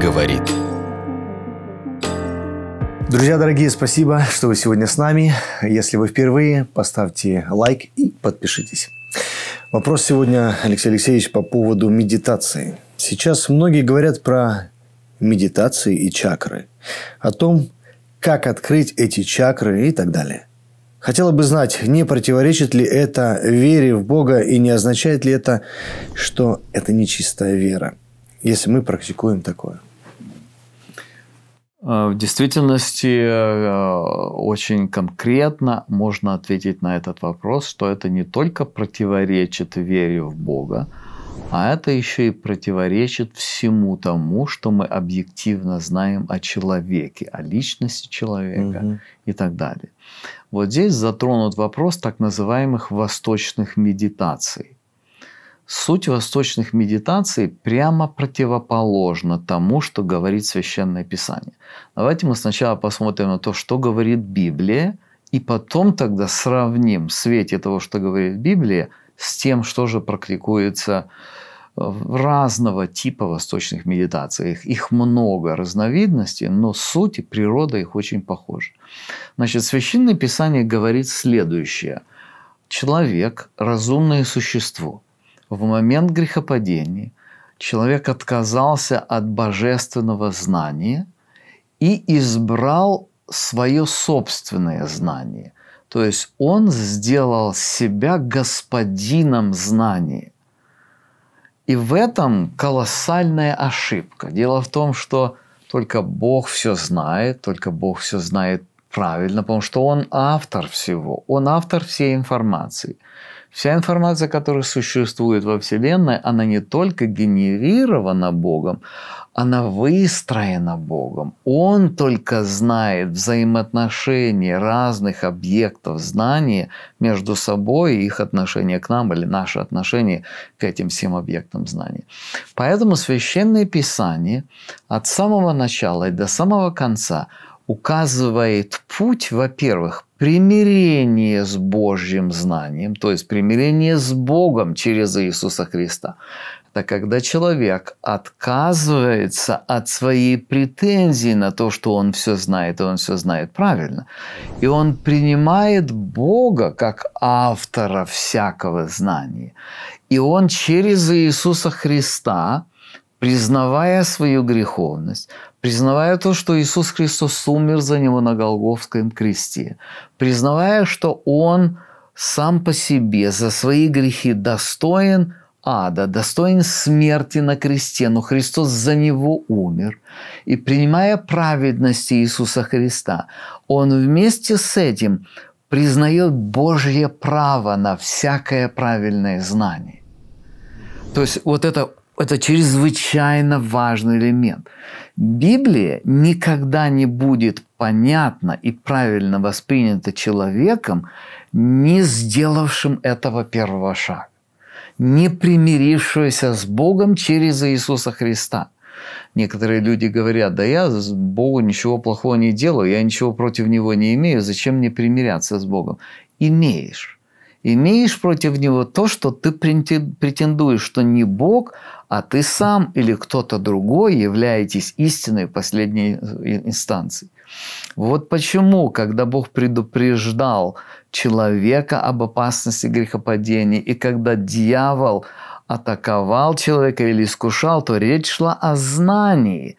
говорит. Друзья дорогие, спасибо, что вы сегодня с нами. Если вы впервые, поставьте лайк и подпишитесь. Вопрос сегодня, Алексей Алексеевич, по поводу медитации. Сейчас многие говорят про медитации и чакры, о том, как открыть эти чакры и так далее. Хотела бы знать, не противоречит ли это вере в Бога и не означает ли это, что это нечистая вера, если мы практикуем такое. Э, в действительности э, очень конкретно можно ответить на этот вопрос, что это не только противоречит вере в Бога, а это еще и противоречит всему тому, что мы объективно знаем о человеке, о личности человека угу. и так далее. Вот здесь затронут вопрос так называемых восточных медитаций. Суть восточных медитаций прямо противоположна тому, что говорит Священное Писание. Давайте мы сначала посмотрим на то, что говорит Библия, и потом тогда сравним в свете того, что говорит Библия, с тем, что же практикуется э, в разного типа восточных медитациях. Их много разновидностей, но суть и природа их очень похожи. Значит, Священное Писание говорит следующее. Человек – разумное существо – в момент грехопадения человек отказался от божественного знания и избрал свое собственное знание. То есть он сделал себя господином знания. И в этом колоссальная ошибка. Дело в том, что только Бог все знает, только Бог все знает правильно, потому что Он автор всего, Он автор всей информации. Вся информация, которая существует во Вселенной, она не только генерирована Богом, она выстроена Богом. Он только знает взаимоотношения разных объектов знания между собой и их отношение к нам или наше отношение к этим всем объектам знания. Поэтому Священное Писание от самого начала и до самого конца указывает путь, во-первых, примирение с Божьим знанием, то есть примирение с Богом через Иисуса Христа. Это когда человек отказывается от своей претензии на то, что он все знает, и он все знает правильно. И он принимает Бога как автора всякого знания. И он через Иисуса Христа признавая свою греховность, признавая то, что Иисус Христос умер за него на Голговском кресте, признавая, что Он сам по себе за свои грехи достоин ада, достоин смерти на кресте, но Христос за него умер. И принимая праведность Иисуса Христа, Он вместе с этим признает Божье право на всякое правильное знание. То есть вот это это чрезвычайно важный элемент. Библия никогда не будет понятна и правильно воспринята человеком, не сделавшим этого первого шага, не примирившегося с Богом через Иисуса Христа. Некоторые люди говорят, да я с Богом ничего плохого не делаю, я ничего против Него не имею, зачем мне примиряться с Богом? Имеешь имеешь против него то, что ты претендуешь, что не Бог, а ты сам или кто-то другой являетесь истинной последней э, инстанцией. Вот почему, когда Бог предупреждал человека об опасности грехопадения, и когда дьявол атаковал человека или искушал, то речь шла о знании.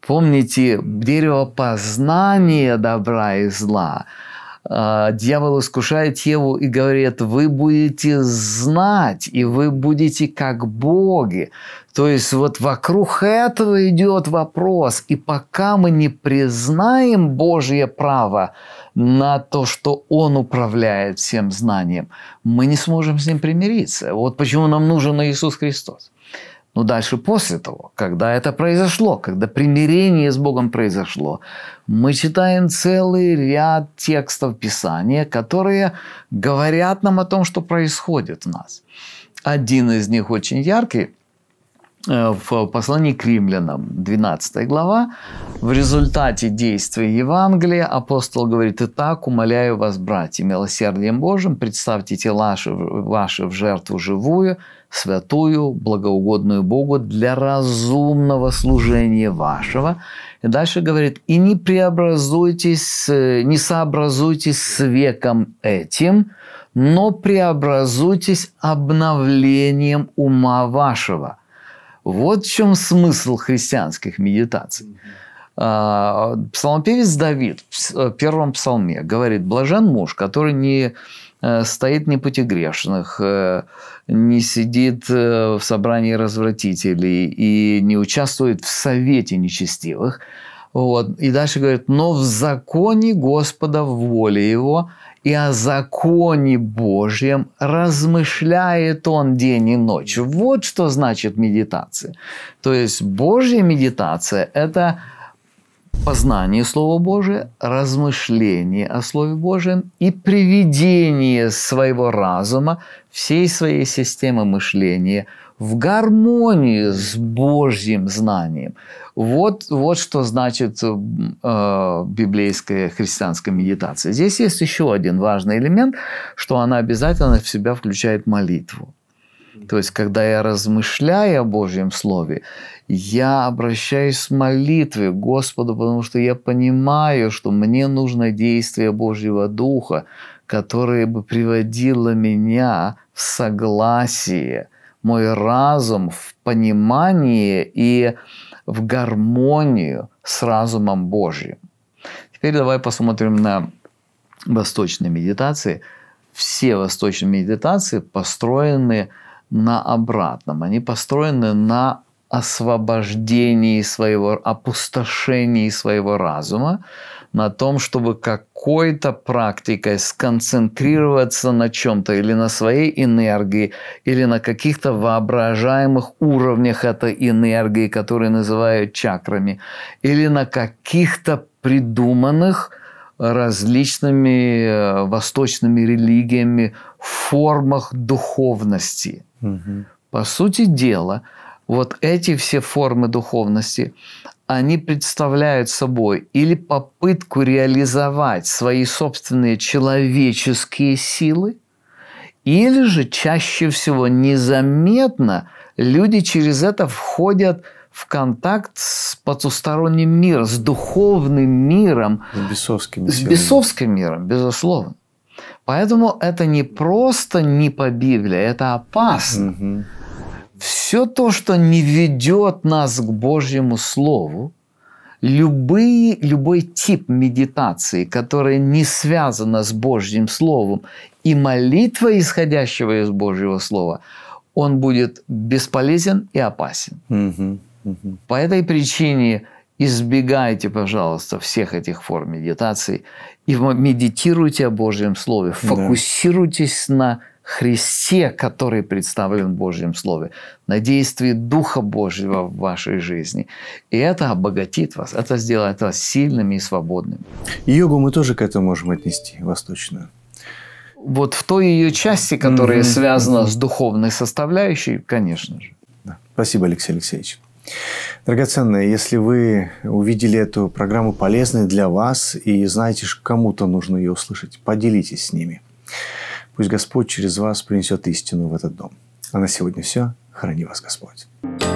Помните, дерево познания добра и зла – а, дьявол искушает Еву и говорит, вы будете знать, и вы будете как боги. То есть вот вокруг этого идет вопрос. И пока мы не признаем Божье право на то, что Он управляет всем знанием, мы не сможем с ним примириться. Вот почему нам нужен Иисус Христос. Но дальше после того, когда это произошло, когда примирение с Богом произошло, мы читаем целый ряд текстов Писания, которые говорят нам о том, что происходит в нас. Один из них очень яркий Э, в послании к римлянам, 12 глава, в результате действия Евангелия апостол говорит, «Итак, умоляю вас, братья, милосердием Божьим, представьте тела ваши в жертву живую, святую, благоугодную Богу для разумного служения вашего». И дальше говорит, «И не преобразуйтесь, не сообразуйтесь с веком этим, но преобразуйтесь обновлением ума вашего» Вот в чем смысл христианских медитаций. А, псалмопевец Давид э, в первом псалме говорит, «Блажен муж, который не э, стоит не пути грешных, э, не сидит в собрании развратителей и не участвует в совете нечестивых». Вот. И дальше говорит, «Но в законе Господа в воле его и о законе Божьем размышляет он день и ночь. Вот что значит медитация. То есть Божья медитация – это познание Слова Божия, размышление о Слове Божьем и приведение своего разума, всей своей системы мышления – в гармонии с Божьим знанием. Вот, вот что значит э, библейская христианская медитация. Здесь есть еще один важный элемент, что она обязательно в себя включает молитву. То есть, когда я размышляю о Божьем Слове, я обращаюсь с молитвой к Господу, потому что я понимаю, что мне нужно действие Божьего Духа, которое бы приводило меня в согласие – мой разум в понимании и в гармонию с разумом Божьим. Теперь давай посмотрим на восточные медитации. Все восточные медитации построены на обратном. Они построены на освобождении своего, опустошении своего разума, на том, чтобы какой-то практикой сконцентрироваться на чем-то или на своей энергии, или на каких-то воображаемых уровнях этой энергии, которые называют чакрами, или на каких-то придуманных различными э, восточными религиями формах духовности. Угу. По сути дела, вот эти все формы духовности, они представляют собой или попытку реализовать свои собственные человеческие силы, или же чаще всего незаметно люди через это входят в контакт с потусторонним миром, с духовным миром. С бесовским, с бесовским миром, безусловно. Поэтому это не просто не по Библии, это опасно. Угу все то, что не ведет нас к Божьему Слову, любые, любой тип медитации, которая не связана с Божьим Словом, и молитва, исходящего из Божьего Слова, он будет бесполезен и опасен. Угу, угу. По этой причине избегайте, пожалуйста, всех этих форм медитации и медитируйте о Божьем Слове, фокусируйтесь да. на Христе, который представлен в Божьем Слове, на действии Духа Божьего в вашей жизни. И это обогатит вас, это сделает вас сильными и свободными. Йогу мы тоже к этому можем отнести, восточную. Вот в той ее части, которая mm-hmm. связана mm-hmm. с духовной составляющей, конечно же. Да. Спасибо, Алексей Алексеевич. Драгоценные, если вы увидели эту программу полезной для вас и знаете, кому-то нужно ее услышать, поделитесь с ними. Пусть Господь через вас принесет истину в этот дом. А на сегодня все. Храни вас Господь.